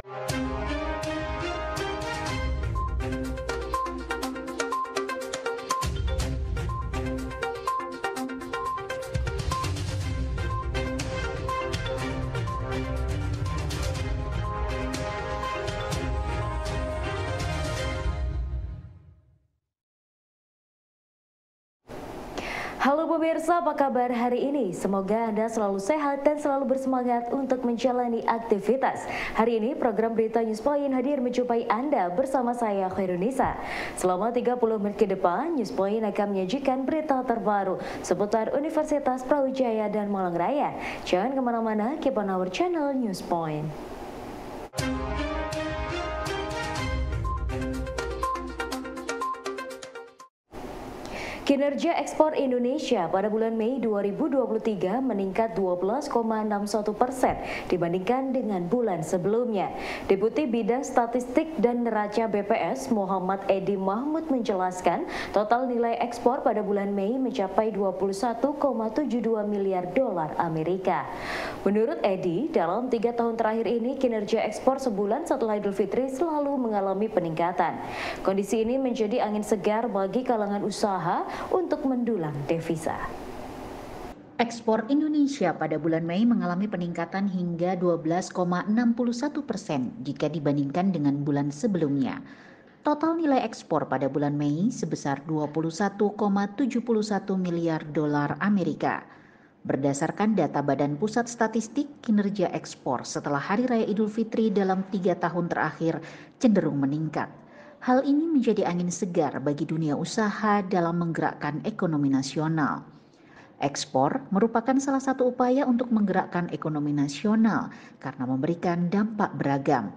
Thank you. pemirsa, apa kabar hari ini? Semoga Anda selalu sehat dan selalu bersemangat untuk menjalani aktivitas. Hari ini program Berita News Point hadir menjumpai Anda bersama saya Khairunisa. Selama 30 menit ke depan, News Point akan menyajikan berita terbaru seputar Universitas Prawijaya dan Malang Raya. Jangan kemana-mana, keep on our channel News Point. Kinerja ekspor Indonesia pada bulan Mei 2023 meningkat 12,61 persen dibandingkan dengan bulan sebelumnya. Deputi Bidang Statistik dan Neraca BPS Muhammad Edi Mahmud menjelaskan total nilai ekspor pada bulan Mei mencapai 21,72 miliar dolar Amerika. Menurut Edi, dalam tiga tahun terakhir ini kinerja ekspor sebulan setelah Idul Fitri selalu mengalami peningkatan. Kondisi ini menjadi angin segar bagi kalangan usaha untuk mendulang devisa. Ekspor Indonesia pada bulan Mei mengalami peningkatan hingga 12,61 persen jika dibandingkan dengan bulan sebelumnya. Total nilai ekspor pada bulan Mei sebesar 21,71 miliar dolar Amerika. Berdasarkan data Badan Pusat Statistik, kinerja ekspor setelah Hari Raya Idul Fitri dalam tiga tahun terakhir cenderung meningkat. Hal ini menjadi angin segar bagi dunia usaha dalam menggerakkan ekonomi nasional. Ekspor merupakan salah satu upaya untuk menggerakkan ekonomi nasional karena memberikan dampak beragam.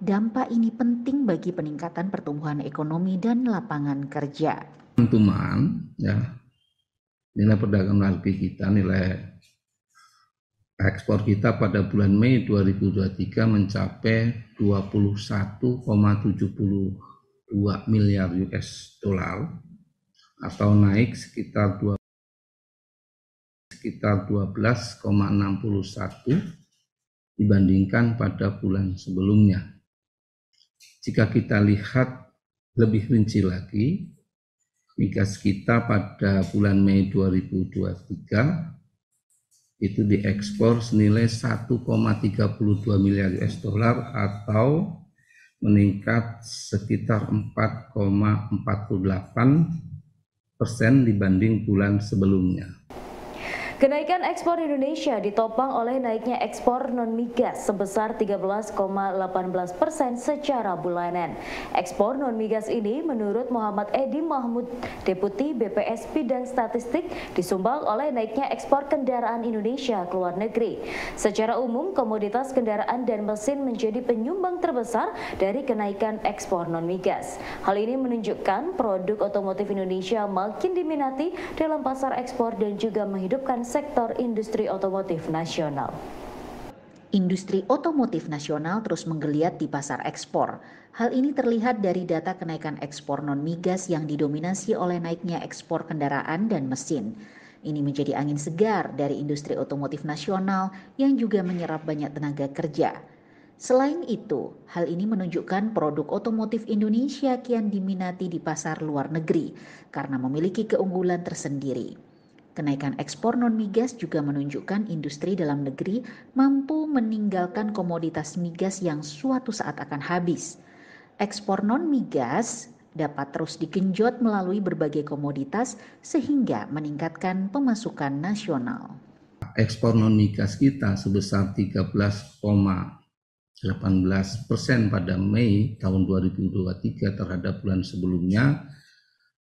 Dampak ini penting bagi peningkatan pertumbuhan ekonomi dan lapangan kerja. Tentuman, ya, nilai perdagangan nanti kita, nilai ekspor kita pada bulan Mei 2023 mencapai 21,70 2 miliar US dollar atau naik sekitar 2 sekitar 12,61 dibandingkan pada bulan sebelumnya. Jika kita lihat lebih rinci lagi, migas kita pada bulan Mei 2023 itu diekspor senilai 1,32 miliar US dollar atau meningkat sekitar 4,48 persen dibanding bulan sebelumnya. Kenaikan ekspor Indonesia ditopang oleh naiknya ekspor non-migas sebesar 13,18 persen secara bulanan. Ekspor non-migas ini menurut Muhammad Edi Mahmud, Deputi BPS Bidang Statistik, disumbang oleh naiknya ekspor kendaraan Indonesia ke luar negeri. Secara umum, komoditas kendaraan dan mesin menjadi penyumbang terbesar dari kenaikan ekspor non-migas. Hal ini menunjukkan produk otomotif Indonesia makin diminati dalam pasar ekspor dan juga menghidupkan sektor industri otomotif nasional. Industri otomotif nasional terus menggeliat di pasar ekspor. Hal ini terlihat dari data kenaikan ekspor non-migas yang didominasi oleh naiknya ekspor kendaraan dan mesin. Ini menjadi angin segar dari industri otomotif nasional yang juga menyerap banyak tenaga kerja. Selain itu, hal ini menunjukkan produk otomotif Indonesia kian diminati di pasar luar negeri karena memiliki keunggulan tersendiri. Kenaikan ekspor non migas juga menunjukkan industri dalam negeri mampu meninggalkan komoditas migas yang suatu saat akan habis. Ekspor non migas dapat terus digenjot melalui berbagai komoditas sehingga meningkatkan pemasukan nasional. Ekspor non migas kita sebesar 13,18 persen pada Mei tahun 2023 terhadap bulan sebelumnya,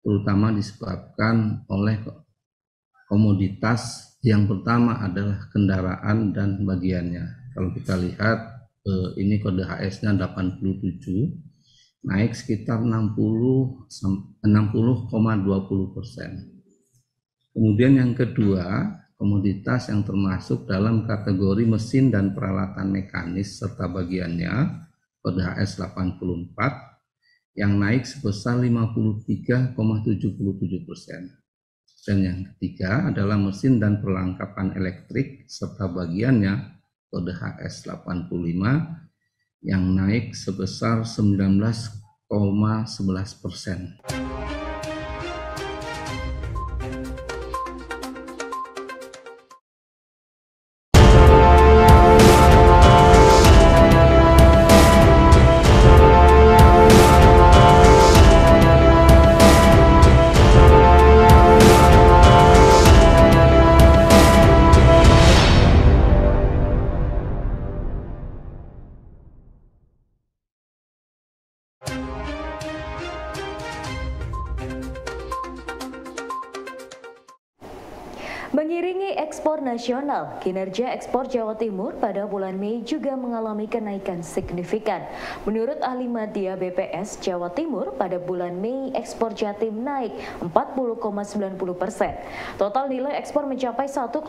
terutama disebabkan oleh komoditas yang pertama adalah kendaraan dan bagiannya. Kalau kita lihat eh, ini kode HS-nya 87, naik sekitar 60 60,20 persen. Kemudian yang kedua, komoditas yang termasuk dalam kategori mesin dan peralatan mekanis serta bagiannya kode HS 84 yang naik sebesar 53,77 persen. Dan yang ketiga adalah mesin dan perlengkapan elektrik serta bagiannya kode HS85 yang naik sebesar 19,11 persen. Mengiringi ekspor nasional, kinerja ekspor Jawa Timur pada bulan Mei juga mengalami kenaikan signifikan. Menurut ahli media BPS Jawa Timur, pada bulan Mei ekspor Jatim naik 40,90 persen. Total nilai ekspor mencapai 1,89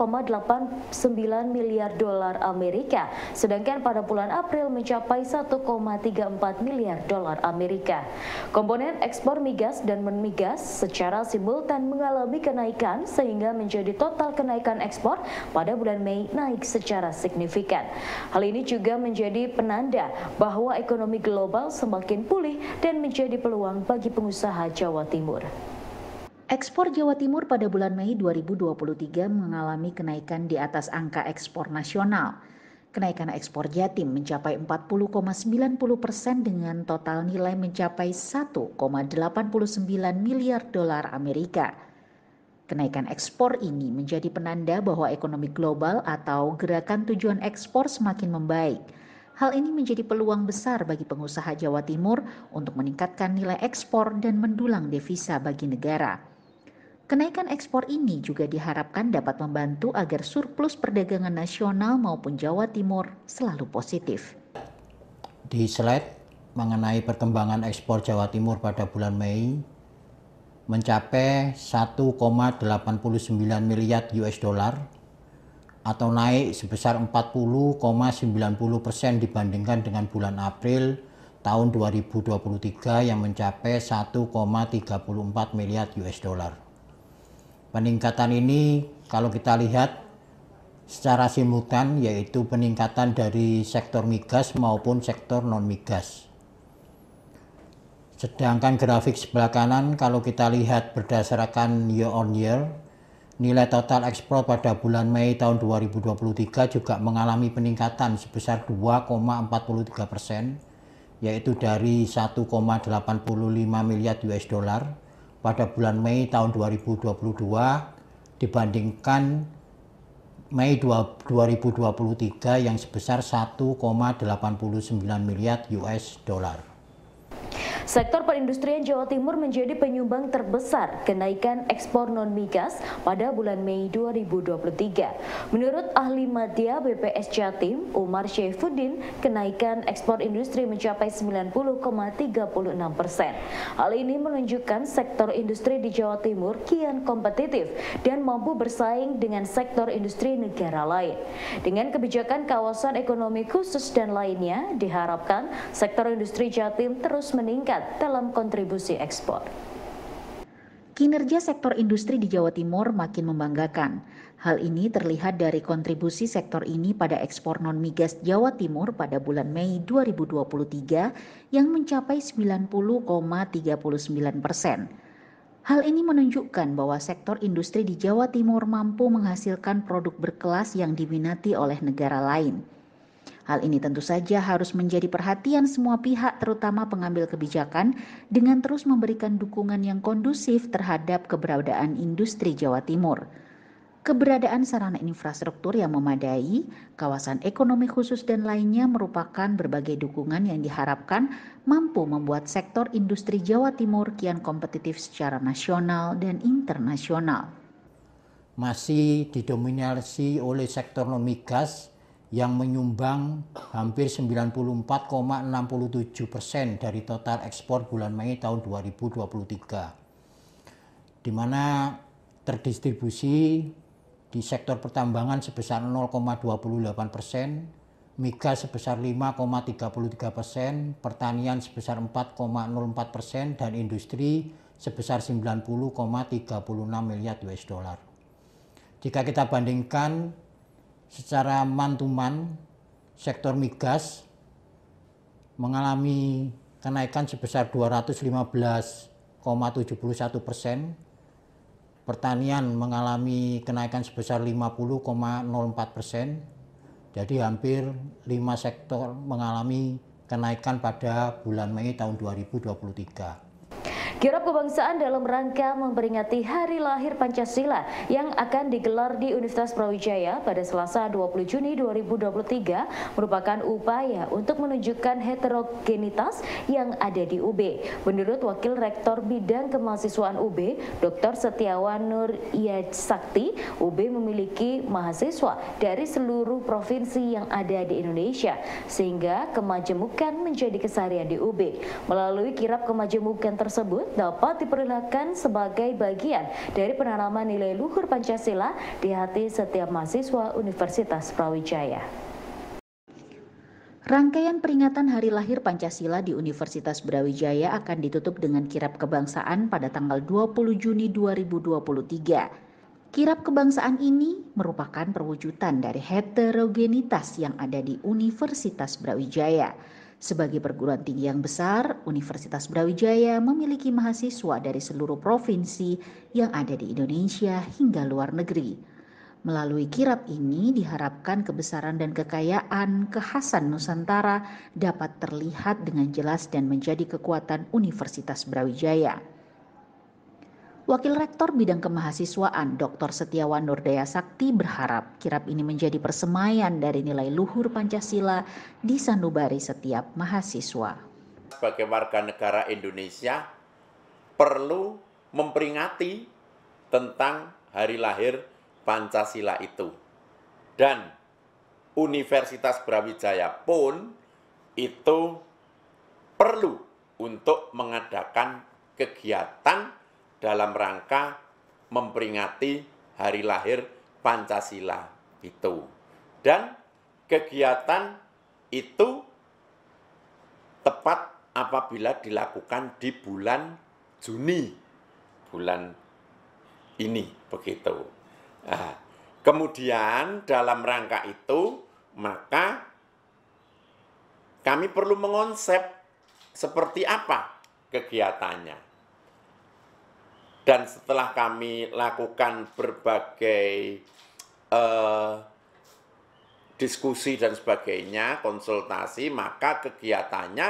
miliar dolar Amerika, sedangkan pada bulan April mencapai 1,34 miliar dolar Amerika. Komponen ekspor migas dan menmigas secara simultan mengalami kenaikan sehingga menjadi total total kenaikan ekspor pada bulan Mei naik secara signifikan. Hal ini juga menjadi penanda bahwa ekonomi global semakin pulih dan menjadi peluang bagi pengusaha Jawa Timur. Ekspor Jawa Timur pada bulan Mei 2023 mengalami kenaikan di atas angka ekspor nasional. Kenaikan ekspor Jatim mencapai 40,90 persen dengan total nilai mencapai 1,89 miliar dolar Amerika. Kenaikan ekspor ini menjadi penanda bahwa ekonomi global atau gerakan tujuan ekspor semakin membaik. Hal ini menjadi peluang besar bagi pengusaha Jawa Timur untuk meningkatkan nilai ekspor dan mendulang devisa bagi negara. Kenaikan ekspor ini juga diharapkan dapat membantu agar surplus perdagangan nasional maupun Jawa Timur selalu positif. Di slide mengenai perkembangan ekspor Jawa Timur pada bulan Mei mencapai 1,89 miliar US dollar atau naik sebesar 40,90 persen dibandingkan dengan bulan April tahun 2023 yang mencapai 1,34 miliar US dollar. Peningkatan ini kalau kita lihat secara simultan yaitu peningkatan dari sektor migas maupun sektor non migas. Sedangkan grafik sebelah kanan kalau kita lihat berdasarkan year on year, nilai total ekspor pada bulan Mei tahun 2023 juga mengalami peningkatan sebesar 2,43 persen, yaitu dari 1,85 miliar US dollar pada bulan Mei tahun 2022 dibandingkan Mei 2023 yang sebesar 1,89 miliar US dollar. Sektor perindustrian Jawa Timur menjadi penyumbang terbesar kenaikan ekspor non migas pada bulan Mei 2023. Menurut ahli media BPS Jatim, Umar Syaifuddin, kenaikan ekspor industri mencapai 90,36 persen. Hal ini menunjukkan sektor industri di Jawa Timur kian kompetitif dan mampu bersaing dengan sektor industri negara lain. Dengan kebijakan kawasan ekonomi khusus dan lainnya, diharapkan sektor industri Jatim terus meningkat meningkat dalam kontribusi ekspor. Kinerja sektor industri di Jawa Timur makin membanggakan. Hal ini terlihat dari kontribusi sektor ini pada ekspor non-migas Jawa Timur pada bulan Mei 2023 yang mencapai 90,39 persen. Hal ini menunjukkan bahwa sektor industri di Jawa Timur mampu menghasilkan produk berkelas yang diminati oleh negara lain. Hal ini tentu saja harus menjadi perhatian semua pihak terutama pengambil kebijakan dengan terus memberikan dukungan yang kondusif terhadap keberadaan industri Jawa Timur. Keberadaan sarana infrastruktur yang memadai, kawasan ekonomi khusus, dan lainnya merupakan berbagai dukungan yang diharapkan mampu membuat sektor industri Jawa Timur kian kompetitif secara nasional dan internasional. Masih didominasi oleh sektor non migas yang menyumbang hampir 94,67 persen dari total ekspor bulan Mei tahun 2023, di mana terdistribusi di sektor pertambangan sebesar 0,28 persen, migas sebesar 5,33 persen, pertanian sebesar 4,04 persen, dan industri sebesar 90,36 miliar US dollar. Jika kita bandingkan secara mantuman sektor migas mengalami kenaikan sebesar 215,71 persen. Pertanian mengalami kenaikan sebesar 50,04 persen. Jadi hampir lima sektor mengalami kenaikan pada bulan Mei tahun 2023. Kirap Kebangsaan dalam rangka memperingati Hari Lahir Pancasila yang akan digelar di Universitas Brawijaya pada Selasa 20 Juni 2023 merupakan upaya untuk menunjukkan heterogenitas yang ada di UB. Menurut Wakil Rektor Bidang Kemahasiswaan UB, Dr. Setiawan Nur Sakti, UB memiliki mahasiswa dari seluruh provinsi yang ada di Indonesia, sehingga kemajemukan menjadi keseharian di UB. Melalui kirap kemajemukan tersebut, dapat diperlihatkan sebagai bagian dari penanaman nilai luhur Pancasila di hati setiap mahasiswa Universitas Brawijaya. Rangkaian peringatan Hari Lahir Pancasila di Universitas Brawijaya akan ditutup dengan kirap kebangsaan pada tanggal 20 Juni 2023. Kirap kebangsaan ini merupakan perwujudan dari heterogenitas yang ada di Universitas Brawijaya sebagai perguruan tinggi yang besar, Universitas Brawijaya memiliki mahasiswa dari seluruh provinsi yang ada di Indonesia hingga luar negeri. Melalui kirap ini diharapkan kebesaran dan kekayaan kekhasan Nusantara dapat terlihat dengan jelas dan menjadi kekuatan Universitas Brawijaya. Wakil Rektor Bidang Kemahasiswaan Dr. Setiawan Nurdaya Sakti berharap kirap ini menjadi persemaian dari nilai luhur Pancasila di sanubari setiap mahasiswa. Sebagai warga negara Indonesia perlu memperingati tentang hari lahir Pancasila itu. Dan Universitas Brawijaya pun itu perlu untuk mengadakan kegiatan dalam rangka memperingati hari lahir Pancasila itu. Dan kegiatan itu tepat apabila dilakukan di bulan Juni bulan ini begitu. Nah, kemudian dalam rangka itu maka kami perlu mengonsep seperti apa kegiatannya dan setelah kami lakukan berbagai uh, diskusi dan sebagainya, konsultasi, maka kegiatannya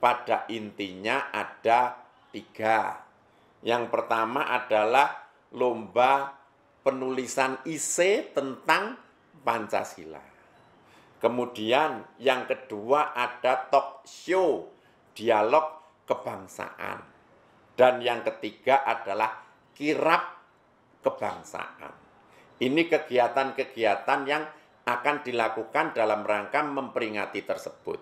pada intinya ada tiga. Yang pertama adalah lomba penulisan IC tentang Pancasila. Kemudian yang kedua ada talk show, dialog kebangsaan. Dan yang ketiga adalah kirap kebangsaan. Ini kegiatan-kegiatan yang akan dilakukan dalam rangka memperingati tersebut.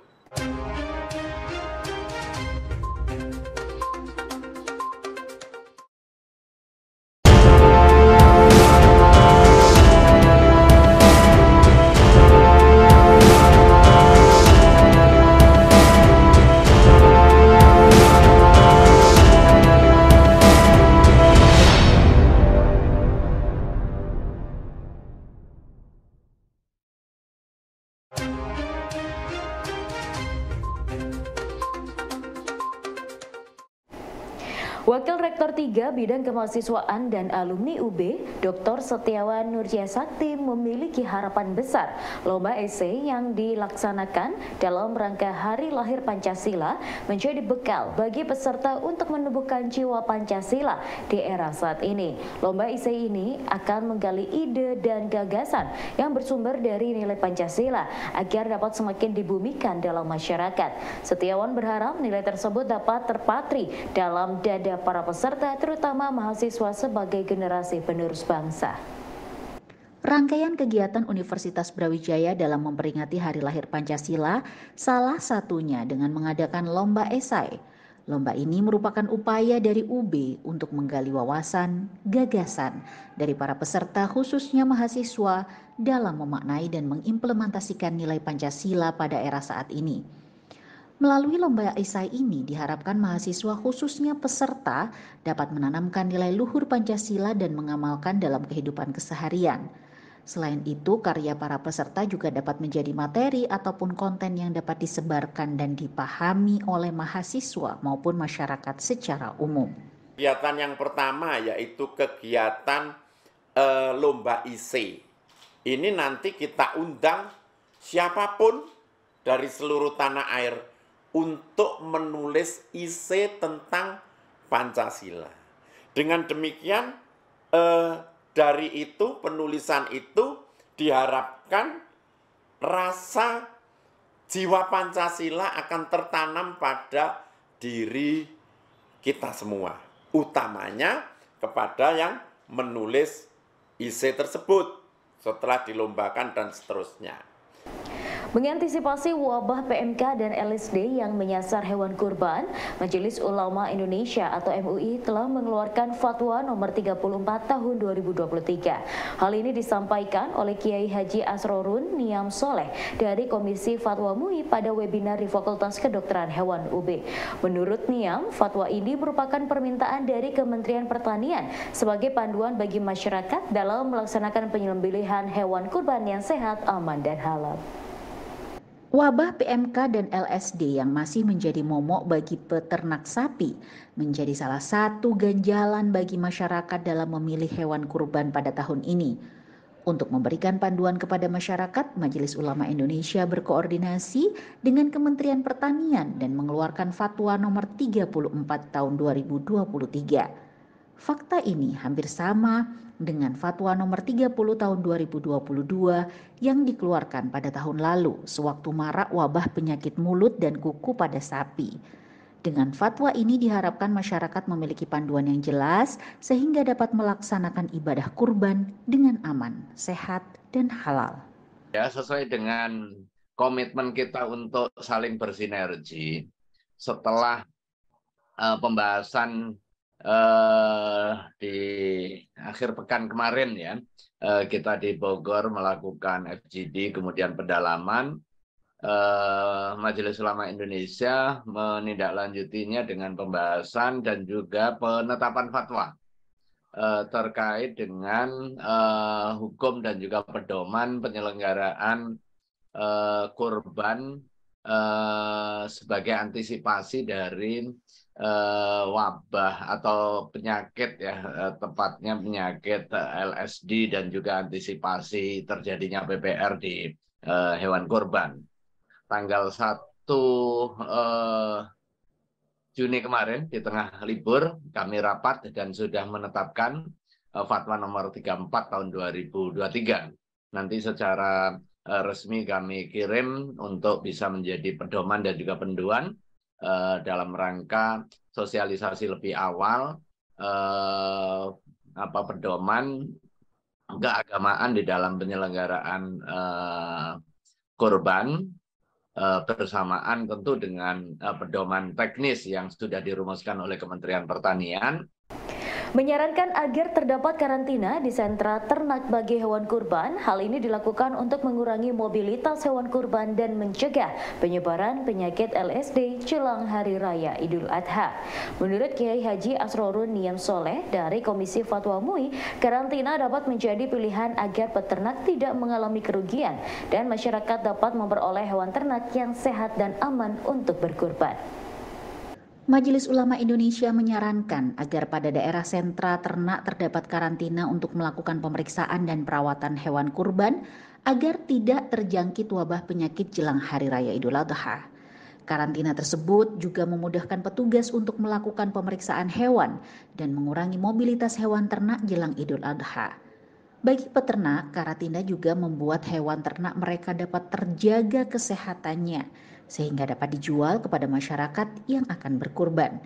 Wakil Rektor 3 Bidang Kemahasiswaan dan Alumni UB, Dr. Setiawan Nurja Sakti memiliki harapan besar lomba esai yang dilaksanakan dalam rangka Hari Lahir Pancasila menjadi bekal bagi peserta untuk menumbuhkan jiwa Pancasila di era saat ini. Lomba esai ini akan menggali ide dan gagasan yang bersumber dari nilai Pancasila agar dapat semakin dibumikan dalam masyarakat. Setiawan berharap nilai tersebut dapat terpatri dalam dada kepada para peserta terutama mahasiswa sebagai generasi penerus bangsa. Rangkaian kegiatan Universitas Brawijaya dalam memperingati Hari Lahir Pancasila salah satunya dengan mengadakan lomba esai. Lomba ini merupakan upaya dari UB untuk menggali wawasan, gagasan dari para peserta khususnya mahasiswa dalam memaknai dan mengimplementasikan nilai Pancasila pada era saat ini. Melalui lomba esai ini diharapkan mahasiswa khususnya peserta dapat menanamkan nilai luhur Pancasila dan mengamalkan dalam kehidupan keseharian. Selain itu, karya para peserta juga dapat menjadi materi ataupun konten yang dapat disebarkan dan dipahami oleh mahasiswa maupun masyarakat secara umum. Kegiatan yang pertama yaitu kegiatan e, lomba IC. Ini nanti kita undang siapapun dari seluruh tanah air untuk menulis isi tentang Pancasila. Dengan demikian, eh, dari itu penulisan itu diharapkan rasa jiwa Pancasila akan tertanam pada diri kita semua, utamanya kepada yang menulis isi tersebut setelah dilombakan dan seterusnya. Mengantisipasi wabah PMK dan LSD yang menyasar hewan kurban, Majelis Ulama Indonesia atau MUI telah mengeluarkan fatwa nomor 34 tahun 2023. Hal ini disampaikan oleh Kiai Haji Asrorun Niam Soleh dari Komisi Fatwa MUI pada webinar di Fakultas Kedokteran Hewan UB. Menurut Niam, fatwa ini merupakan permintaan dari Kementerian Pertanian sebagai panduan bagi masyarakat dalam melaksanakan penyembelihan hewan kurban yang sehat, aman, dan halal. Wabah PMK dan LSD yang masih menjadi momok bagi peternak sapi menjadi salah satu ganjalan bagi masyarakat dalam memilih hewan kurban pada tahun ini. Untuk memberikan panduan kepada masyarakat, Majelis Ulama Indonesia berkoordinasi dengan Kementerian Pertanian dan mengeluarkan Fatwa Nomor 34 Tahun 2023. Fakta ini hampir sama dengan Fatwa nomor 30 tahun 2022 yang dikeluarkan pada tahun lalu sewaktu marak wabah penyakit mulut dan kuku pada sapi. Dengan fatwa ini diharapkan masyarakat memiliki panduan yang jelas sehingga dapat melaksanakan ibadah kurban dengan aman, sehat, dan halal. Ya, sesuai dengan komitmen kita untuk saling bersinergi setelah uh, pembahasan uh, di akhir pekan kemarin ya uh, kita di Bogor melakukan FGD kemudian pedalaman uh, Majelis Ulama Indonesia menindaklanjutinya dengan pembahasan dan juga penetapan fatwa uh, terkait dengan uh, hukum dan juga pedoman penyelenggaraan uh, kurban Uh, sebagai antisipasi dari uh, wabah atau penyakit ya eh, tepatnya penyakit eh, LSD dan juga antisipasi terjadinya PPR di uh, hewan kurban. Tanggal satu uh, Juni kemarin di tengah libur kami rapat dan sudah menetapkan fatwa nomor 34 tahun 2023. Nanti secara resmi kami kirim untuk bisa menjadi pedoman dan juga penduan eh, dalam rangka sosialisasi lebih awal eh, apa pedoman keagamaan di dalam penyelenggaraan eh, korban eh, bersamaan tentu dengan eh, pedoman teknis yang sudah dirumuskan oleh Kementerian Pertanian menyarankan agar terdapat karantina di sentra ternak bagi hewan kurban. Hal ini dilakukan untuk mengurangi mobilitas hewan kurban dan mencegah penyebaran penyakit LSD jelang Hari Raya Idul Adha. Menurut Kiai Haji Asrorun Niam Soleh dari Komisi Fatwa MUI, karantina dapat menjadi pilihan agar peternak tidak mengalami kerugian dan masyarakat dapat memperoleh hewan ternak yang sehat dan aman untuk berkurban. Majelis Ulama Indonesia menyarankan agar pada daerah sentra ternak terdapat karantina untuk melakukan pemeriksaan dan perawatan hewan kurban agar tidak terjangkit wabah penyakit jelang hari raya Idul Adha. Karantina tersebut juga memudahkan petugas untuk melakukan pemeriksaan hewan dan mengurangi mobilitas hewan ternak jelang Idul Adha. Bagi peternak, karantina juga membuat hewan ternak mereka dapat terjaga kesehatannya sehingga dapat dijual kepada masyarakat yang akan berkurban.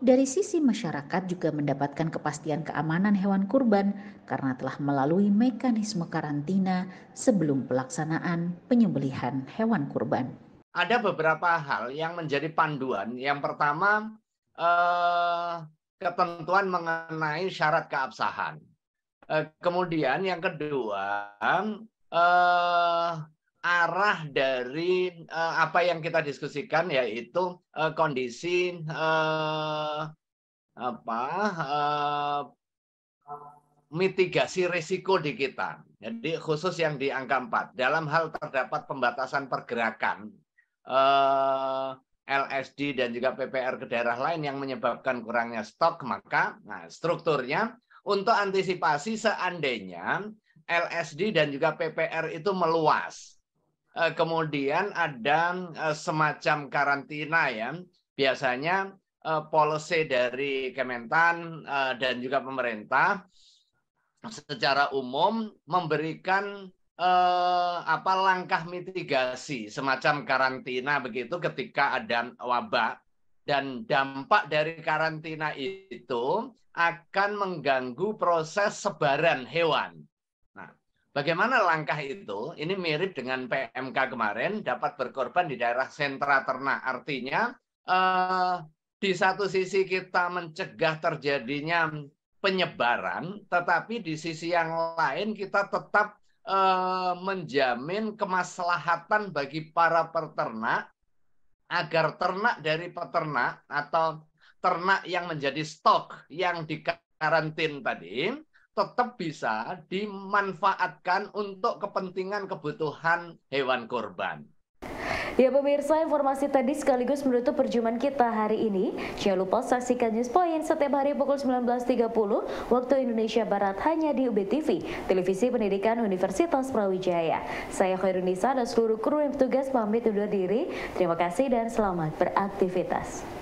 Dari sisi masyarakat juga mendapatkan kepastian keamanan hewan kurban karena telah melalui mekanisme karantina sebelum pelaksanaan penyembelihan hewan kurban. Ada beberapa hal yang menjadi panduan. Yang pertama, eh, ketentuan mengenai syarat keabsahan. Eh, kemudian yang kedua, eh, arah dari uh, apa yang kita diskusikan yaitu uh, kondisi uh, apa uh, mitigasi risiko di kita. Jadi khusus yang di angka 4 dalam hal terdapat pembatasan pergerakan uh, LSD dan juga PPR ke daerah lain yang menyebabkan kurangnya stok maka nah, strukturnya untuk antisipasi seandainya LSD dan juga PPR itu meluas Eh, kemudian ada eh, semacam karantina ya. Biasanya eh, policy dari Kementan dan juga pemerintah secara umum memberikan apa langkah mitigasi semacam karantina begitu ketika ada wabah dan dampak dari karantina itu akan mengganggu proses sebaran hewan. Bagaimana langkah itu? Ini mirip dengan PMK kemarin, dapat berkorban di daerah sentra ternak. Artinya, eh, di satu sisi kita mencegah terjadinya penyebaran, tetapi di sisi yang lain kita tetap eh, menjamin kemaslahatan bagi para peternak agar ternak dari peternak atau ternak yang menjadi stok yang dikarantin tadi tetap bisa dimanfaatkan untuk kepentingan kebutuhan hewan kurban. Ya pemirsa, informasi tadi sekaligus menutup perjumpaan kita hari ini. Jangan lupa saksikan News Point setiap hari pukul 19.30 waktu Indonesia Barat hanya di UBTV, Televisi Pendidikan Universitas Brawijaya. Saya Khairunisa dan seluruh kru yang bertugas pamit undur diri. Terima kasih dan selamat beraktivitas.